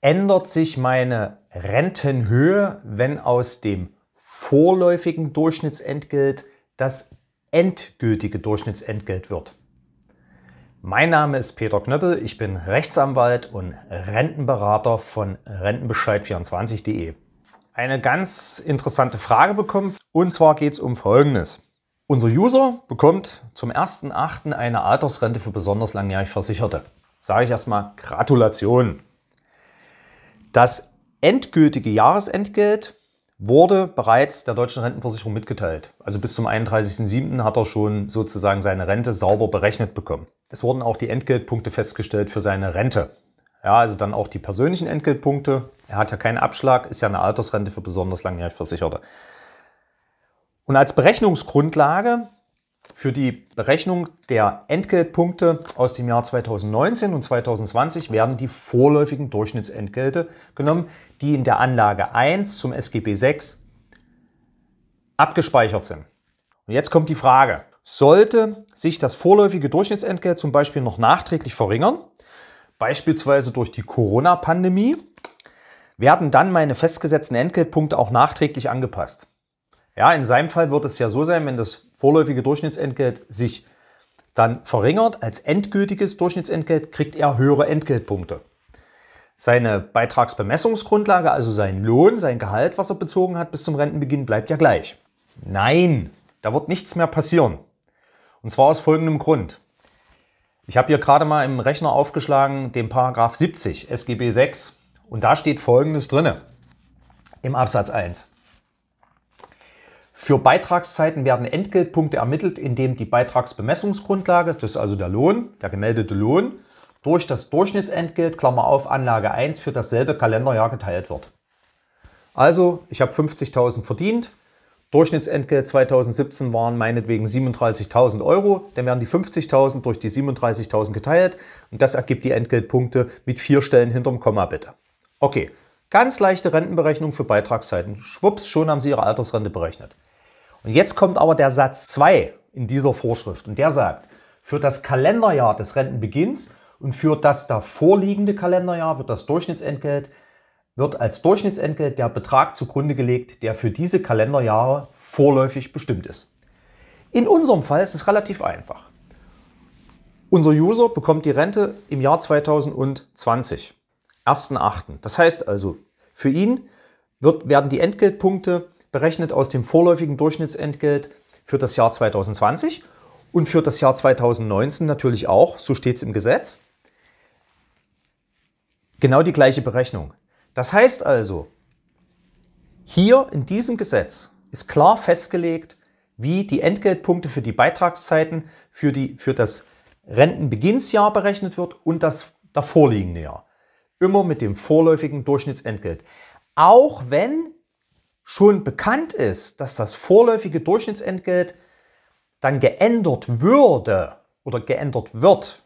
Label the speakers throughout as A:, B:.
A: ändert sich meine Rentenhöhe, wenn aus dem vorläufigen Durchschnittsentgelt das endgültige Durchschnittsentgelt wird. Mein Name ist Peter Knöppel, ich bin Rechtsanwalt und Rentenberater von Rentenbescheid24.de. Eine ganz interessante Frage bekommen und zwar geht es um Folgendes. Unser User bekommt zum 1.8. eine Altersrente für besonders langjährig Versicherte. Sage ich erstmal Gratulation. Das endgültige Jahresentgelt wurde bereits der deutschen Rentenversicherung mitgeteilt. Also bis zum 31.07. hat er schon sozusagen seine Rente sauber berechnet bekommen. Es wurden auch die Entgeltpunkte festgestellt für seine Rente. Ja, also dann auch die persönlichen Entgeltpunkte. Er hat ja keinen Abschlag, ist ja eine Altersrente für besonders langjährig Versicherte. Und als Berechnungsgrundlage für die Berechnung der Entgeltpunkte aus dem Jahr 2019 und 2020 werden die vorläufigen Durchschnittsentgelte genommen, die in der Anlage 1 zum SGB 6 abgespeichert sind. Und jetzt kommt die Frage, sollte sich das vorläufige Durchschnittsentgelt zum Beispiel noch nachträglich verringern, beispielsweise durch die Corona-Pandemie, werden dann meine festgesetzten Entgeltpunkte auch nachträglich angepasst. Ja, in seinem Fall wird es ja so sein, wenn das vorläufige Durchschnittsentgelt sich dann verringert als endgültiges Durchschnittsentgelt, kriegt er höhere Entgeltpunkte. Seine Beitragsbemessungsgrundlage, also sein Lohn, sein Gehalt, was er bezogen hat bis zum Rentenbeginn, bleibt ja gleich. Nein, da wird nichts mehr passieren. Und zwar aus folgendem Grund. Ich habe hier gerade mal im Rechner aufgeschlagen den Paragraph 70 SGB 6 und da steht folgendes drinne im Absatz 1. Für Beitragszeiten werden Entgeltpunkte ermittelt, indem die Beitragsbemessungsgrundlage, das ist also der Lohn, der gemeldete Lohn, durch das Durchschnittsentgelt, Klammer auf, Anlage 1 für dasselbe Kalenderjahr geteilt wird. Also, ich habe 50.000 verdient, Durchschnittsentgelt 2017 waren meinetwegen 37.000 Euro, dann werden die 50.000 durch die 37.000 geteilt und das ergibt die Entgeltpunkte mit vier Stellen hinterm Komma bitte. Okay, ganz leichte Rentenberechnung für Beitragszeiten. Schwupps, schon haben Sie Ihre Altersrente berechnet. Und jetzt kommt aber der Satz 2 in dieser Vorschrift und der sagt, für das Kalenderjahr des Rentenbeginns und für das davorliegende Kalenderjahr wird das Durchschnittsentgelt wird als Durchschnittsentgelt der Betrag zugrunde gelegt, der für diese Kalenderjahre vorläufig bestimmt ist. In unserem Fall ist es relativ einfach. Unser User bekommt die Rente im Jahr 2020, 1.8. Das heißt also, für ihn wird, werden die Entgeltpunkte berechnet aus dem vorläufigen Durchschnittsentgelt für das Jahr 2020 und für das Jahr 2019 natürlich auch, so steht es im Gesetz, genau die gleiche Berechnung. Das heißt also, hier in diesem Gesetz ist klar festgelegt, wie die Entgeltpunkte für die Beitragszeiten für, die, für das Rentenbeginnsjahr berechnet wird und das davorliegende Jahr. Immer mit dem vorläufigen Durchschnittsentgelt. Auch wenn schon bekannt ist, dass das vorläufige Durchschnittsentgelt dann geändert würde oder geändert wird,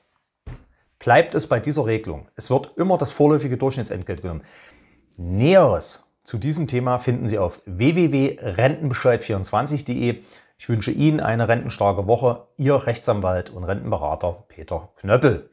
A: bleibt es bei dieser Regelung. Es wird immer das vorläufige Durchschnittsentgelt genommen. Näheres zu diesem Thema finden Sie auf www.rentenbescheid24.de. Ich wünsche Ihnen eine rentenstarke Woche. Ihr Rechtsanwalt und Rentenberater Peter Knöppel.